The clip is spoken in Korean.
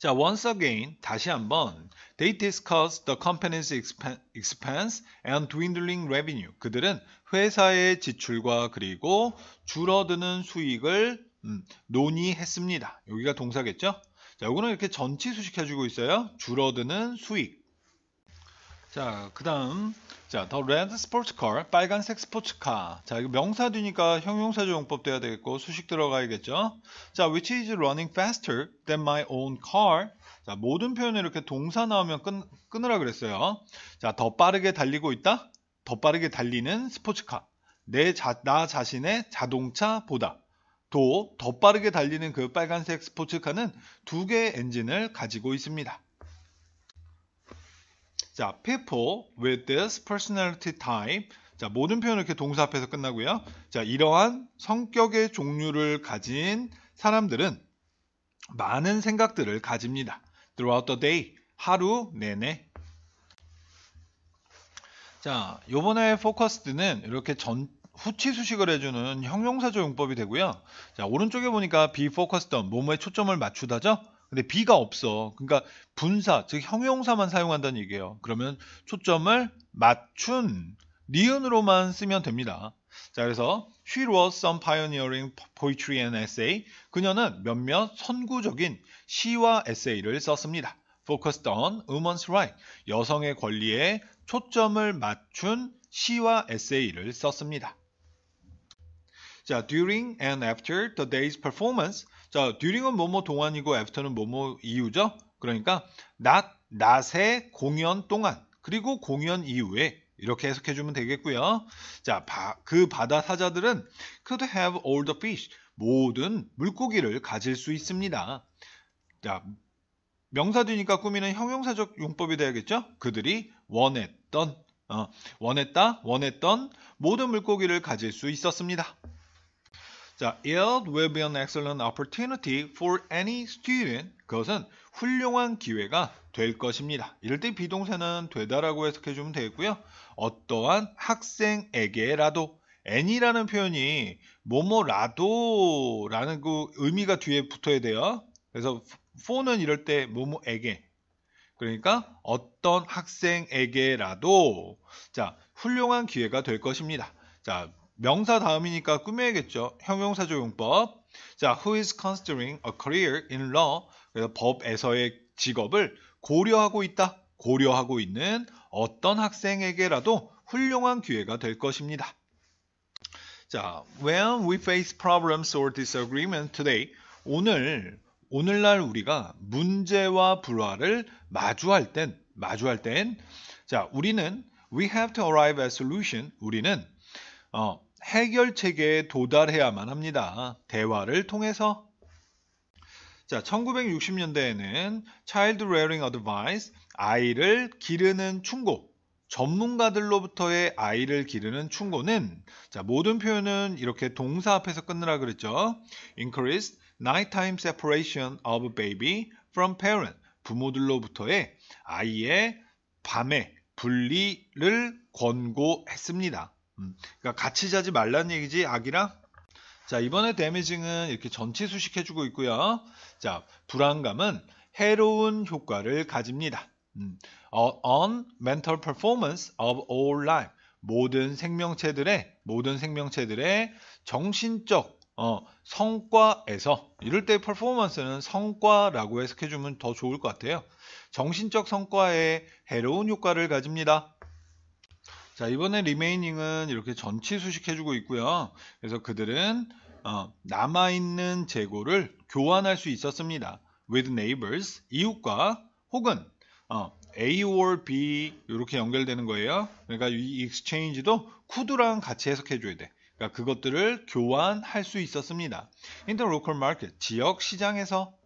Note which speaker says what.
Speaker 1: 자, once again 다시 한번 they discussed the company's expense and dwindling revenue. 그들은 회사의 지출과 그리고 줄어드는 수익을 음, 논의했습니다. 여기가 동사겠죠? 자, 요거는 이렇게 전치수식 해주고 있어요. 줄어드는 수익. 자, 그다음 자, 더 레드 스포츠카, 빨간색 스포츠카. 자, 이거 명사 뒤니까 형용사조 용법 돼야 되겠고 수식 들어가야겠죠? 자, which is running faster than my own car. 자, 모든 표현에 이렇게 동사 나오면 끈, 끊으라 그랬어요. 자, 더 빠르게 달리고 있다. 더 빠르게 달리는 스포츠카. 내 자, 나 자신의 자동차보다. 또, 더 빠르게 달리는 그 빨간색 스포츠카는 두 개의 엔진을 가지고 있습니다. 자, people with this personality type. 자, 모든 표현은 이렇게 동사 앞에서 끝나고요. 자, 이러한 성격의 종류를 가진 사람들은 많은 생각들을 가집니다. throughout the day. 하루 내내. 자, 요번에 f 포커스드는 이렇게 전 후치 수식을 해주는 형용사조 용법이 되고요. 자, 오른쪽에 보니까 be focused on, 몸에 초점을 맞추다죠? 근데 B가 없어. 그러니까 분사, 즉 형용사만 사용한다는 얘기예요. 그러면 초점을 맞춘 니은으로만 쓰면 됩니다. 자, 그래서 She wrote some pioneering poetry and essay. 그녀는 몇몇 선구적인 시와 에세이를 썼습니다. Focused on women's right. 여성의 권리에 초점을 맞춘 시와 에세이를 썼습니다. 자, during and after the day's performance. 자, during은 뭐뭐 동안이고 after는 뭐뭐 이유죠. 그러니까 낮, 낮의 공연 동안 그리고 공연 이후에 이렇게 해석해 주면 되겠고요. 자, 바, 그 바다 사자들은 could have all the fish 모든 물고기를 가질 수 있습니다. 자, 명사 뒤니까 꾸미는 형용사적 용법이 되야겠죠 그들이 원했던 어, 원했다, 원했던 모든 물고기를 가질 수 있었습니다. 자, it will be an excellent opportunity for any student. 그것은 훌륭한 기회가 될 것입니다. 이럴 때 비동사는 되다라고 해석해 주면 되겠고요. 어떠한 학생에게라도 any라는 표현이 뭐뭐라도라는 그 의미가 뒤에 붙어야 돼요. 그래서 for는 이럴 때 뭐뭐에게 그러니까 어떤 학생에게라도 자 훌륭한 기회가 될 것입니다. 자 명사 다음이니까 꾸며야겠죠. 형용사조 용법. 자, who is considering a career in law? 그래서 법에서의 직업을 고려하고 있다. 고려하고 있는 어떤 학생에게라도 훌륭한 기회가 될 것입니다. 자, when we face problems or disagreement today, 오늘 오늘날 우리가 문제와 불화를 마주할 땐 마주할 땐 자, 우리는 we have to arrive at solution. 우리는 어, 해결책에 도달해야만 합니다. 대화를 통해서. 자, 1960년대에는 Child Rearing Advice, 아이를 기르는 충고, 전문가들로부터의 아이를 기르는 충고는 자, 모든 표현은 이렇게 동사 앞에서 끝내라 그랬죠. Increased nighttime separation of baby from parent, 부모들로부터의 아이의 밤에 분리를 권고했습니다. 음. 그러니까 같이 자지 말란 얘기지 악이랑 자 이번에 데미징은 이렇게 전체 수식해주고 있고요. 자 불안감은 해로운 효과를 가집니다. 음, 어, on mental performance of all life 모든 생명체들의 모든 생명체들의 정신적 어, 성과에서 이럴 때 퍼포먼스는 성과라고 해석해주면 더 좋을 것 같아요. 정신적 성과에 해로운 효과를 가집니다. 자, 이번에 리메이닝은 이렇게 전치 수식해주고 있고요. 그래서 그들은 어, 남아있는 재고를 교환할 수 있었습니다. with neighbors, 이웃과 혹은 어, A or B 이렇게 연결되는 거예요. 그러니까 이 exchange도 could랑 같이 해석해줘야 돼. 그러니까 그것들을 교환할 수 있었습니다. 인터로컬 마켓, 지역 시장에서